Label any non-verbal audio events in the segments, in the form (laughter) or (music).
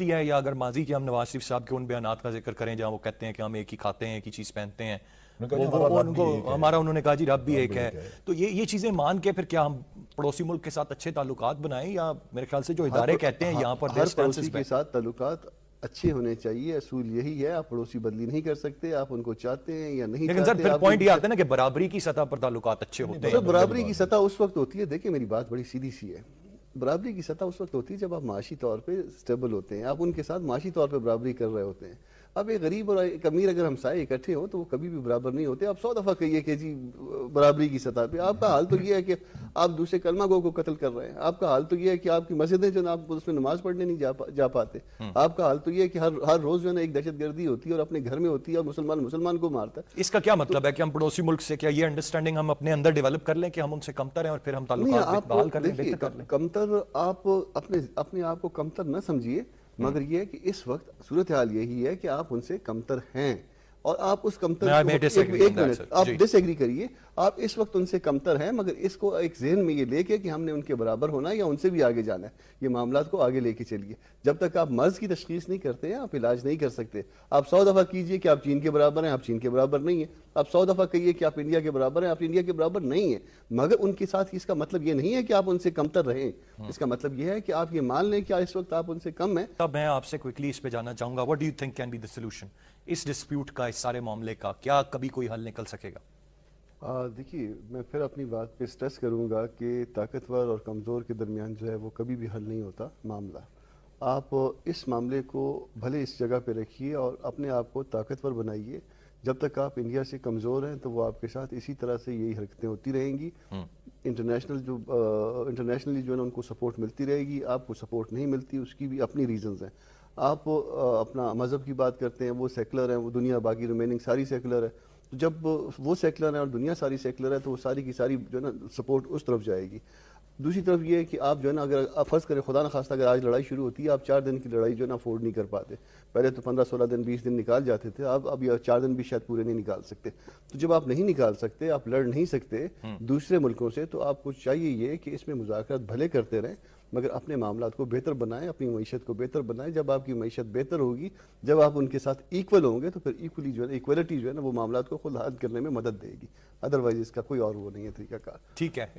सकती है या अगर माजी के हम नवाज शरीफ साहब के उन बयान का जिक्र करें जहाँ वो कहते हैं कि हम एक ही खाते हैं एक ही चीज़ पहनते हैं उनको हमारा उन्होंने कहा जी रब भी एक है तो ये ये चीज़ें मान के फिर क्या हम पड़ोसी मुल्क के साथ अच्छे ताल्लुक बनाएं या मेरे ख्याल से जो इदारे कहते हैं हाँ, यहाँ पर साथ अच्छे होने चाहिए असूल यही है आप पड़ोसी बदली नहीं कर सकते आप उनको चाहते हैं या नहीं लेकिन सर फिर पॉइंट ये आता है ना कि बराबरी की सतह पर ताल्लुकात अच्छे होते हैं बराबरी की सतह उस वक्त होती है देखिए मेरी बात बड़ी सीधी सी है बराबरी की सतह उस वक्त होती है जब आप माशी तौर पे स्टेबल होते हैं आप उनके साथ माशी तौर पे बराबरी कर रहे होते हैं अब एक गरीब और एक अमीर अगर हम हमसाए इकट्ठे हो तो वो कभी भी बराबर नहीं होते आप सौ दफ़ा कहिए कि जी बराबरी की सतह पे आपका हाल तो ये है कि आप दूसरे कलमा गो को कत्ल कर रहे हैं आपका हाल तो यह है कि आपकी मस्जिदें जो ना आप उसमें नमाज पढ़ने नहीं जा, जा पाते हम्म। आपका हाल तो यह है कि हर हर रोज़ जो ना एक दहशत गर्दी होती है और अपने घर में होती है और मुसलमान मुसलमान को मारता है इसका क्या तो मतलब है कि हम पड़ोसी मुल्क से क्या ये अंडरस्टैंडिंग हम अपने अंदर डेवलप कर लें कि हम उनसे कमतर हैं और फिर हम कमतर आप अपने अपने आप को कमतर ना समझिए हम्म। मगर यह कि इस वक्त सूरत हाल यही है कि आप उनसे कमतर हैं और आप उस कमतर एक मिनट आप डिसएग्री करिए आप इस वक्त उनसे कमतर हैं मगर इसको एक जहन में ये लेके कि हमने उनके बराबर होना या उनसे भी आगे जाना है ये मामला को आगे लेके चलिए जब तक आप मर्ज की तशखीस नहीं करते हैं आप इलाज नहीं कर सकते आप सौ दफ़ा कीजिए कि आप चीन के बराबर हैं आप चीन के बराबर नहीं हैं आप सौ दफ़ा कहिए कि आप इंडिया के बराबर हैं आप इंडिया के बराबर नहीं हैं मगर उनके साथ इसका मतलब ये नहीं है कि आप उनसे कमतर रहें हाँ। इसका मतलब ये है कि आप ये मान लें कि इस वक्त आप उनसे कम हैं तब मैं आपसे क्विकली इस पर जाना चाहूँगा what do think can be the solution इस डिस्प्यूट का इस सारे मामले का क्या कभी कोई हल निकल सकेगा देखिए मैं फिर अपनी बात पे स्ट्रेस करूँगा कि ताकतवर और कमज़ोर के दरमियान जो है वो कभी भी हल नहीं होता मामला आप इस मामले को भले इस जगह पे रखिए और अपने आप को ताकतवर बनाइए जब तक आप इंडिया से कमज़ोर हैं तो वो आपके साथ इसी तरह से यही हरकतें होती रहेंगी इंटरनेशनल हम्म। जो इंटरनेशनली जो है ना उनको सपोर्ट मिलती रहेगी आपको सपोर्ट नहीं मिलती उसकी भी अपनी रीजंस हैं आप आ, अपना मज़हब की बात करते हैं वो सेकुलर हैं वो दुनिया बाकी रिमेनिंग सारी सेकुलर है जब वो सेकुलर है और दुनिया सारी सेकुलर है तो वो सारी की सारी जो है ना सपोर्ट उस तरफ जाएगी दूसरी तरफ ये है कि आप जो है ना अगर आप फ़र्ज़ करें खुदा ना खास्ता अगर आज लड़ाई शुरू होती है आप चार दिन की लड़ाई जो है ना अफोर्ड नहीं कर पाते पहले तो पंद्रह सोलह दिन बीस दिन निकाल जाते थे आप अब चार दिन भी शायद पूरे नहीं निकाल सकते तो जब आप नहीं निकाल सकते आप लड़ नहीं सकते हम्म। दूसरे मुल्कों से तो आपको चाहिए ये कि इसमें मुजाकर भले करते रहें मगर अपने मामला को बेहतर बनाएं अपनी मीशत को बेहतर बनाएं जब आपकी मीशत बेहतर होगी जब आप उनके साथ इक्वल होंगे तो फिर इक्वली जो है इक्वलिटी जो है ना वो मामला को खुद हल करने में मदद देगी अदरवाइज इसका कोई और वो नहीं है तरीकाकार ठीक है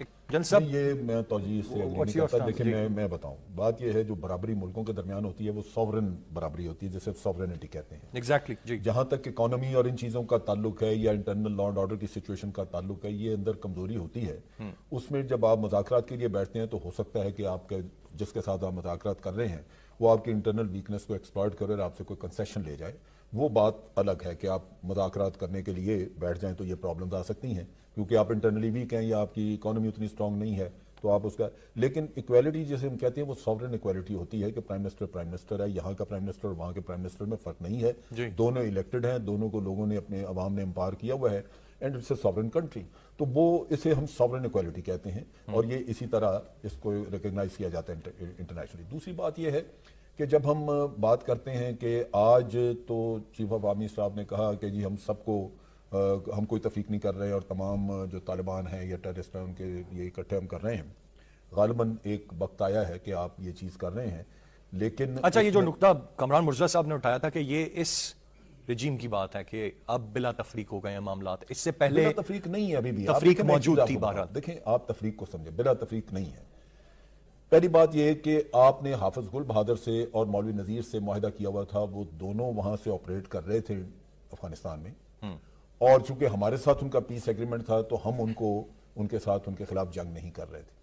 ये मैं तो देखिए मैं मैं बताऊँ बात यह है जो बराबरी मुल्कों के दरमियान होती है वो सॉवरन बराबरी होती है जैसे सॉवरनिटी कहते हैं एग्जैक्टली जहाँ तक इकोनॉमी और इन चीज़ों का ताल्लुक है या इंटरनल लॉ एंड ऑर्डर की सिचुएशन का ताल्लुक है ये अंदर कमजोरी होती है हम्म। उसमें जब आप मुजाकर के लिए बैठते हैं तो हो सकता है कि आपका जिसके साथ आप मुजाकर कर रहे हैं वो आपकी इंटरनल वीकनेस को एक्सपर्ट करे और आपसे कोई कंसेशन ले जाए वो बात अलग है कि आप मुजाकर करने के लिए बैठ जाएं तो ये प्रॉब्लम्स आ सकती हैं क्योंकि आप इंटरनली वीक हैं या आपकी इकोनॉमी उतनी स्ट्रांग नहीं है तो आप उसका लेकिन इक्वालिटी जैसे हम कहते हैं वो सॉवरन इक्वालिटी होती है कि प्राइम मिनिस्टर प्राइम मिनिस्टर है यहाँ का प्राइम मिनिस्टर और वहाँ के प्राइम मिनिस्टर में फर्क नहीं है दोनों इलेक्टेड हैं दोनों को लोगों ने अपने अवाम ने एम्पायर किया हुआ है and it's a sovereign country तो वो इसे हम सॉवरन इक्वालिटी कहते हैं और ये इसी तरह इसको रिकग्नाइज किया जाता है इंटरनेशनली दूसरी बात यह है कि जब हम बात करते हैं कि आज तो चीफ ऑफ आर्मी साहब ने कहा कि जी हम सबको हम कोई तफीक नहीं कर रहे और तमाम जो तालिबान हैं या टेररिस्ट हैं उनके ये इकट्ठे हम कर रहे हैं गालबन एक वक्त आया है कि आप ये चीज़ कर रहे हैं लेकिन अच्छा ये जो नुकता कमरान मुर्जा साहब ने उठाया था कि ये इस रजीम की बात है कि अब बिला तफरीक हो गए मामला इससे पहले बिला तफरीक नहीं है अभी भी तफरीक मौजूद थी बारह देखें आप तफरीक को समझे बिला तफरीक नहीं है पहली बात यह कि आपने हाफिज गुल बहादुर से और मौलवी नज़ीर से माहिदा किया हुआ था वो दोनों वहां से ऑपरेट कर रहे थे अफगानिस्तान में हम्म। और चूंकि हमारे साथ उनका पीस एग्रीमेंट था तो हम उनको उनके साथ उनके खिलाफ जंग नहीं कर रहे थे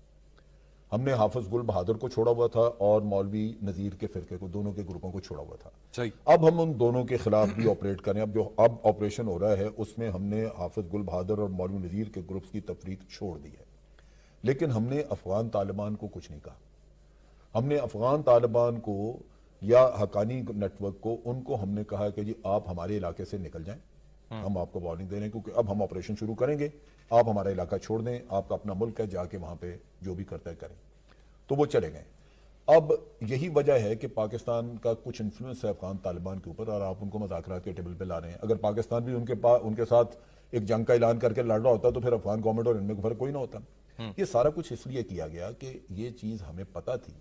हमने हाफज गुल बहादुर को छोड़ा हुआ था और मौलवी नज़ीर के फिरके को दोनों के ग्रुपों को छोड़ा हुआ था सही अब हम उन दोनों के खिलाफ भी ऑपरेट करें अब जो अब ऑपरेशन हो रहा है उसमें हमने हाफज गुल बहादुर और मौलवी नज़ीर के ग्रुप्स की तफरीक छोड़ दी है लेकिन हमने अफगान तालिबान को कुछ नहीं कहा हमने अफगान तालिबान को या हकानी नेटवर्क को उनको हमने कहा कि जी आप हमारे इलाके से निकल जाए हम्म। हम आपको वार्निंग दे रहे हैं क्योंकि अब हम ऑपरेशन शुरू करेंगे आप हमारा इलाका छोड़ दें आपका अपना मुल्क है जाके वहां पे जो भी करता है करें तो वो चले गए अब यही वजह है कि पाकिस्तान का कुछ इन्फ्लुएंस है अफगान तालिबान के ऊपर और आप उनको मजाक के टेबल पर ला रहे हैं अगर पाकिस्तान भी उनके पास उनके साथ एक जंग का ऐलान करके लड़ रहा होता तो फिर अफगान गवर्नमेंट और इनमें फर्क कोई ना होता हम्म। ये सारा कुछ इसलिए किया गया कि ये चीज़ हमें पता थी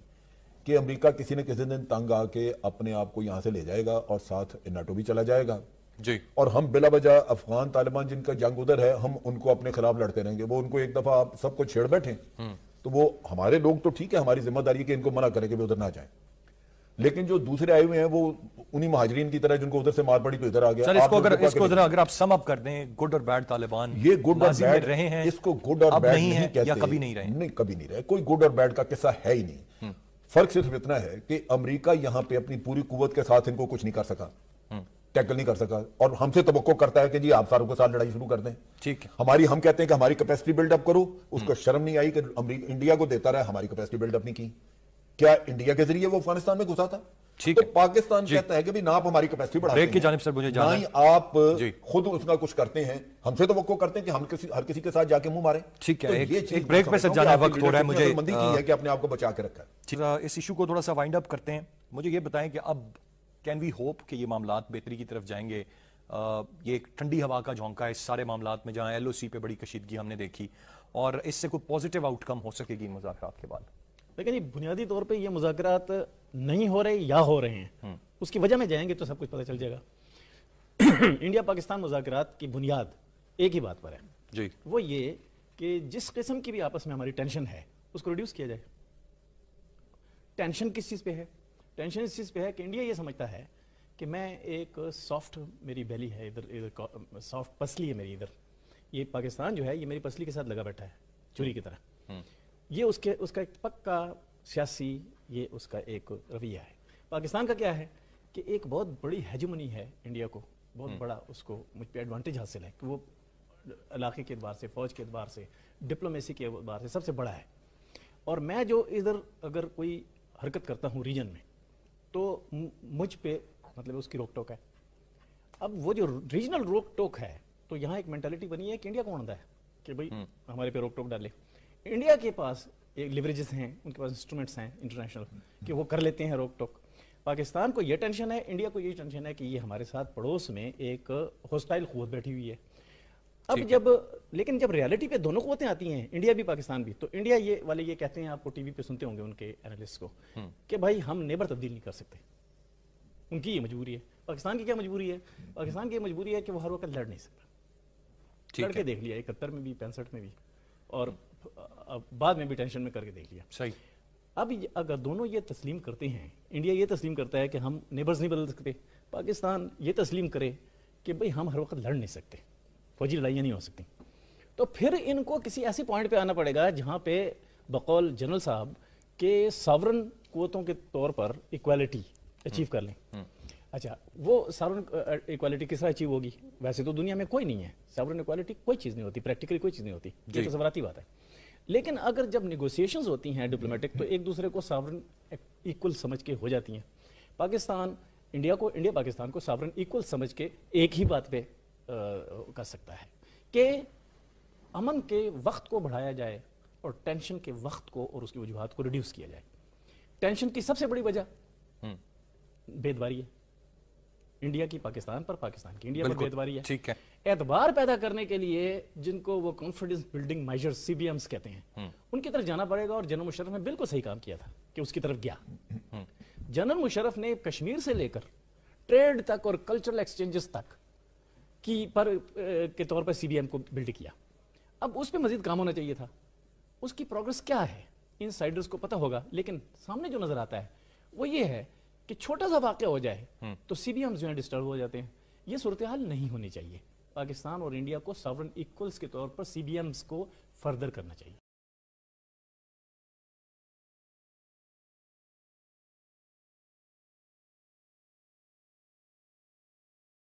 कि अमेरिका किसी न किसी दिन तंग आके अपने आप को यहां से ले जाएगा और साथ नाटो भी चला जाएगा जी और हम बिला वजह अफगान तालिबान जिनका जंग उधर है हम उनको अपने खिलाफ लड़ते रहेंगे वो उनको एक दफा आप सबको छेड़ बैठे हम्म। तो वो हमारे लोग तो ठीक है हमारी जिम्मेदारी है कि इनको मना करें कि उधर ना जाए लेकिन जो दूसरे आए हुए हैं वो उन्हीं महाजरीन की तरह जिनको उधर से मार पड़ी तो इधर आ गया इसको अगर इसको जरा अगर आप सम अप कर दें गुड और बैड तालिबान ये गुड और बैड रहे हैं इसको गुड और बैड नहीं, नहीं कहते या कभी नहीं रहे नहीं कभी नहीं रहे कोई गुड और बैड का किस्सा है ही नहीं हम्म। फर्क सिर्फ इतना है कि अमरीका यहाँ पे अपनी पूरी कुवत के साथ इनको कुछ नहीं कर सका टैकल नहीं कर सका और हमसे तो करता है कि जी आप सारों के साथ लड़ाई शुरू कर दें ठीक है हमारी हम कहते हैं कि हमारी कैपेसिटी बिल्डअप करो उसको शर्म नहीं आई कि इंडिया को देता रहा हमारी कैपेसिटी बिल्डअप नहीं की क्या इंडिया के जरिए वो अफगानिस्तान में घुसा था ठीक तो है पाकिस्तान कहता है कि भी ना आप हमारी कैपेसिटी बढ़ाते हैं सर मुझे ना ही आप खुद उसका कुछ करते हैं हमसे तो वो करते हैं कि हम किसी हर किसी के साथ जाके मुंह मारे ठीक है तो एक, एक, ब्रेक पे सर जाना वक्त हो रहा है मुझे मंदी की है कि अपने आप को बचा के रखा है इस इशू को थोड़ा सा वाइंड अप करते हैं मुझे ये बताएं कि अब कैन वी होप कि ये मामला बेहतरी की तरफ जाएंगे आ, ये एक ठंडी हवा का झोंका है इस सारे मामला में जहाँ एल ओ सी पर बड़ी कशीदगी हमने देखी और इससे कोई पॉजिटिव आउटकम हो सकेगी इन मुजाकर के बाद लेकिन ये बुनियादी तौर पर यह मुजाकर नहीं हो रहे या हो रहे हैं हम्म। उसकी वजह में जाएंगे तो सब कुछ पता चल जाएगा (clears throat) इंडिया पाकिस्तान मुजाकर की बुनियाद एक ही बात पर है जी वो ये कि जिस किस्म की भी आपस में हमारी टेंशन है उसको रिड्यूस किया जाए टेंशन किस चीज़ पे है टेंशन इस चीज़ पे है कि इंडिया ये समझता है कि मैं एक सॉफ्ट मेरी बेली है इधर इधर सॉफ्ट पसली है मेरी इधर ये पाकिस्तान जो है ये मेरी पसली के साथ लगा बैठा है चुरी की तरह हम्म। ये उसके उसका एक पक्का सियासी ये उसका एक रवैया है पाकिस्तान का क्या है कि एक बहुत बड़ी हजमनी है इंडिया को बहुत हम्म। बड़ा उसको मुझ पर एडवांटेज हासिल है कि वो इलाके के अतबार से फौज के अतबार से डिप्लोमेसी के अतबार से सबसे बड़ा है और मैं जो इधर अगर कोई हरकत करता हूँ रीजन में मुझ पे मतलब उसकी रोक टोक है अब वो जो रीजनल रोक टोक है तो यहाँ एक मेंटेलिटी बनी है कि इंडिया कौन आंदा है कि भाई हम्म। हमारे पे रोक टोक डाले इंडिया के पास एक लिवरेजेस हैं उनके पास इंस्ट्रूमेंट्स हैं इंटरनेशनल कि वो कर लेते हैं रोक टोक पाकिस्तान को ये टेंशन है इंडिया को ये टेंशन है कि ये हमारे साथ पड़ोस में एक होस्टाइल कुत बैठी हुई है अब जब लेकिन जब रियलिटी पे दोनों कुतें आती हैं इंडिया भी पाकिस्तान भी तो इंडिया ये वाले ये कहते हैं आपको टीवी पे सुनते होंगे उनके एनालिस्ट को हम्म। कि भाई हम नेबर तब्दील नहीं कर सकते उनकी ये मजबूरी है पाकिस्तान की क्या मजबूरी है पाकिस्तान की मजबूरी है कि वो हर वक्त लड़ नहीं सकता लड़के देख लिया इकहत्तर में भी पैंसठ में भी और बाद में भी टेंशन में करके देख लिया सही अब अगर दोनों ये तस्लीम करते हैं इंडिया ये तस्लीम करता है कि हम नेबर्स नहीं बदल सकते पाकिस्तान ये तस्लीम करे कि भाई हम हर वक्त लड़ नहीं सकते फौजी लड़ाइयाँ नहीं हो सकती तो फिर इनको किसी ऐसे पॉइंट पे आना पड़ेगा जहाँ पे बकौल जनरल साहब के सावरन क़ुतों के तौर पर इक्वालिटी अचीव कर लें हम्म, हम्म। अच्छा वो सावरन इक्वालिटी किस तरह अचीव होगी वैसे तो दुनिया में कोई नहीं है सावरन इक्वालिटी कोई चीज़ नहीं होती प्रैक्टिकली कोई चीज़ नहीं होती ये तो सवराती बात है लेकिन अगर जब निगोसिएशन होती हैं डिप्लोमेटिक तो एक दूसरे को सावरन इक्वल समझ के हो जाती हैं पाकिस्तान इंडिया को इंडिया पाकिस्तान को सावरन इक्वल समझ के एक ही बात पे कर सकता है कि अमन के वक्त को बढ़ाया जाए और टेंशन के वक्त को और उसकी वजूहत को रिड्यूस किया जाए टेंशन की सबसे बड़ी वजह हम्म। बेदवारी है इंडिया की पाकिस्तान पर पाकिस्तान की इंडिया पर बेदवारी है ठीक है एतबार पैदा करने के लिए जिनको वो कॉन्फिडेंस बिल्डिंग मेजर सीबीएम कहते हैं हम्म। उनकी तरफ जाना पड़ेगा और जनरल मुशरफ ने बिल्कुल सही काम किया था कि उसकी तरफ गया हम्म। जनरल मुशरफ ने कश्मीर से लेकर ट्रेड तक और कल्चरल एक्सचेंजेस तक की पर के तौर पर सी को बिल्ड किया अब उस पर मजीद काम होना चाहिए था उसकी प्रोग्रेस क्या है इन साइडर्स को पता होगा लेकिन सामने जो नजर आता है वो ये है कि छोटा सा वाक्य हो जाए हम्म। तो सीबीएम जो है डिस्टर्ब हो जाते हैं ये सूरत हाल नहीं होनी चाहिए पाकिस्तान और इंडिया को सॉवरन इक्वल्स के तौर पर एम्स को फर्दर करना चाहिए